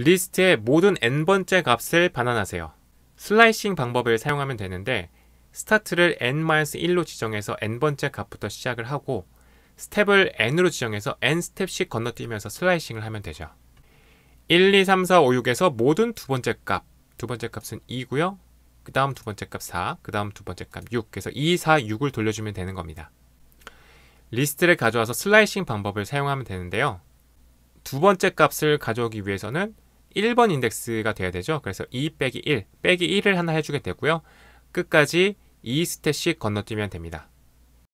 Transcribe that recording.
리스트의 모든 n번째 값을 반환하세요. 슬라이싱 방법을 사용하면 되는데 스타트를 n-1로 지정해서 n번째 값부터 시작을 하고 스텝을 n으로 지정해서 n 스텝씩 건너뛰면서 슬라이싱을 하면 되죠. 1, 2, 3, 4, 5, 6에서 모든 두 번째 값, 두 번째 값은 2고요. 그 다음 두 번째 값 4, 그 다음 두 번째 값 6, 그래서 2, 4, 6을 돌려주면 되는 겁니다. 리스트를 가져와서 슬라이싱 방법을 사용하면 되는데요. 두 번째 값을 가져오기 위해서는 1번 인덱스가 돼야 되죠. 그래서 2 빼기 1, 빼기 1을 하나 해주게 되고요. 끝까지 2스탯씩 건너뛰면 됩니다.